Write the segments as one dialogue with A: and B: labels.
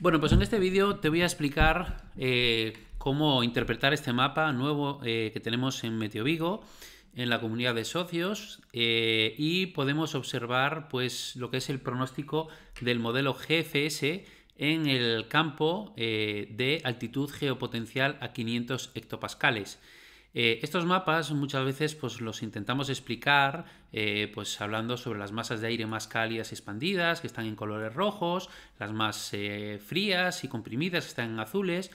A: Bueno, pues en este vídeo te voy a explicar eh, cómo interpretar este mapa nuevo eh, que tenemos en Meteo Vigo, en la comunidad de socios, eh, y podemos observar pues, lo que es el pronóstico del modelo GFS en el campo de altitud geopotencial a 500 hectopascales. Eh, estos mapas muchas veces pues, los intentamos explicar eh, pues, hablando sobre las masas de aire más cálidas y expandidas, que están en colores rojos, las más eh, frías y comprimidas, que están en azules.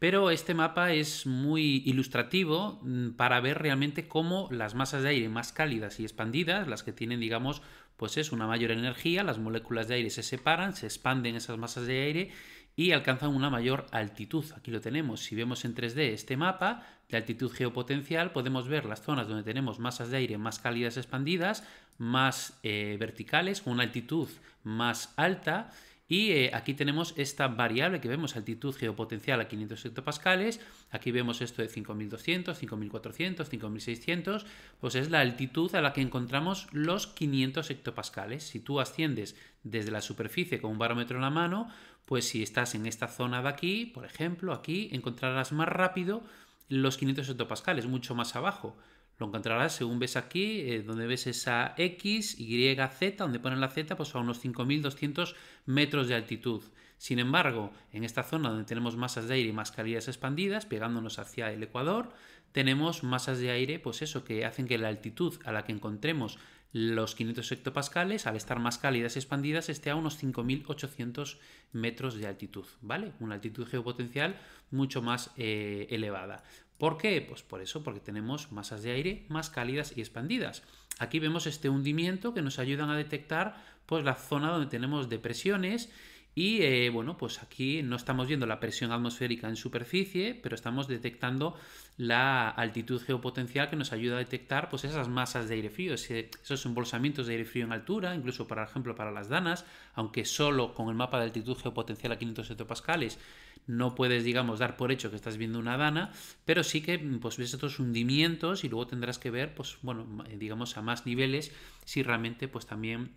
A: Pero este mapa es muy ilustrativo mm, para ver realmente cómo las masas de aire más cálidas y expandidas, las que tienen, digamos, pues es una mayor energía, las moléculas de aire se separan, se expanden esas masas de aire y alcanzan una mayor altitud. Aquí lo tenemos. Si vemos en 3D este mapa de altitud geopotencial, podemos ver las zonas donde tenemos masas de aire más cálidas expandidas, más eh, verticales, con una altitud más alta. Y eh, aquí tenemos esta variable que vemos, altitud geopotencial a 500 hectopascales. Aquí vemos esto de 5200, 5400, 5600. Pues es la altitud a la que encontramos los 500 hectopascales. Si tú asciendes desde la superficie con un barómetro en la mano, pues si estás en esta zona de aquí, por ejemplo, aquí, encontrarás más rápido los 500 hectopascales, mucho más abajo. Lo encontrarás según ves aquí, eh, donde ves esa X, Y, Z, donde ponen la Z, pues a unos 5.200 metros de altitud. Sin embargo, en esta zona donde tenemos masas de aire y mascarillas expandidas, pegándonos hacia el ecuador, tenemos masas de aire, pues eso, que hacen que la altitud a la que encontremos los 500 hectopascales, al estar más cálidas y expandidas, esté a unos 5.800 metros de altitud, ¿vale? Una altitud geopotencial mucho más eh, elevada. ¿Por qué? Pues por eso, porque tenemos masas de aire más cálidas y expandidas. Aquí vemos este hundimiento que nos ayudan a detectar pues, la zona donde tenemos depresiones y eh, bueno, pues aquí no estamos viendo la presión atmosférica en superficie, pero estamos detectando la altitud geopotencial que nos ayuda a detectar pues, esas masas de aire frío, esos embolsamientos de aire frío en altura, incluso por ejemplo para las danas, aunque solo con el mapa de altitud geopotencial a 500 hectopascales no puedes, digamos, dar por hecho que estás viendo una dana, pero sí que pues, ves estos hundimientos y luego tendrás que ver, pues bueno, digamos, a más niveles si realmente pues también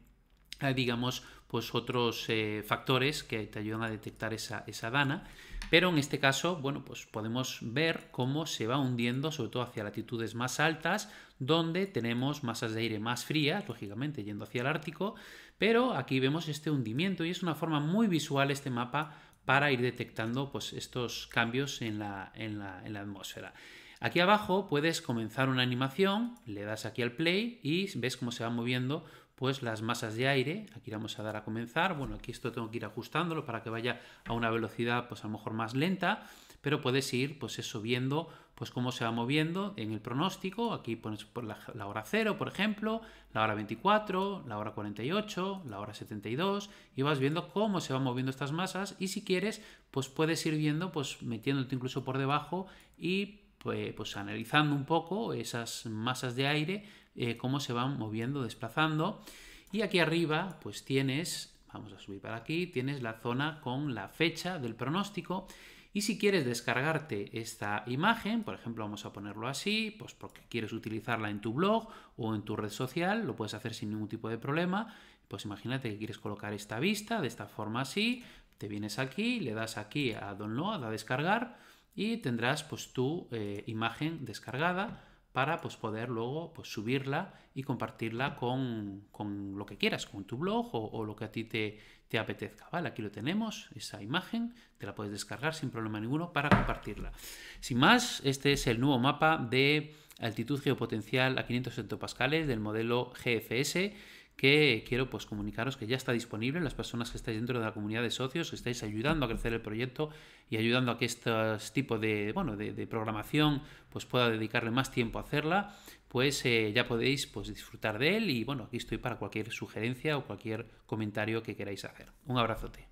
A: digamos, pues otros eh, factores que te ayudan a detectar esa, dana. Pero en este caso, bueno, pues podemos ver cómo se va hundiendo, sobre todo hacia latitudes más altas, donde tenemos masas de aire más frías, lógicamente yendo hacia el Ártico. Pero aquí vemos este hundimiento y es una forma muy visual este mapa para ir detectando pues, estos cambios en en la, en la atmósfera. Aquí abajo puedes comenzar una animación, le das aquí al play y ves cómo se va moviendo pues las masas de aire, aquí vamos a dar a comenzar, bueno, aquí esto tengo que ir ajustándolo para que vaya a una velocidad pues a lo mejor más lenta, pero puedes ir pues eso viendo pues cómo se va moviendo en el pronóstico, aquí pones por la, hora 0 por ejemplo, la hora 24, la hora 48, la hora 72 y vas viendo cómo se van moviendo estas masas y si quieres pues puedes ir viendo pues metiéndote incluso por debajo y pues, pues, analizando un poco esas masas de aire, eh, cómo se van moviendo, desplazando. Y aquí arriba, pues tienes, vamos a subir para aquí, tienes la zona con la fecha del pronóstico. Y si quieres descargarte esta imagen, por ejemplo, vamos a ponerlo así, pues porque quieres utilizarla en tu blog o en tu red social, lo puedes hacer sin ningún tipo de problema. Pues imagínate que quieres colocar esta vista de esta forma así, te vienes aquí, le das aquí a download, a descargar, y tendrás pues tu eh, imagen descargada para pues, poder luego pues, subirla y compartirla con, con, lo que quieras, con tu blog o, lo que a ti te, te, apetezca. ¿vale? Aquí lo tenemos, esa imagen, te la puedes descargar sin problema ninguno para compartirla. Sin más, este es el nuevo mapa de altitud geopotencial a 500 hectopascales del modelo GFS que quiero pues comunicaros que ya está disponible las personas que estáis dentro de la comunidad de socios, que estáis ayudando a crecer el proyecto y ayudando a que este tipo de, bueno, de, programación pues pueda dedicarle más tiempo a hacerla, pues eh, ya podéis pues, disfrutar de él y bueno, aquí estoy para cualquier sugerencia o cualquier comentario que queráis hacer. Un abrazote.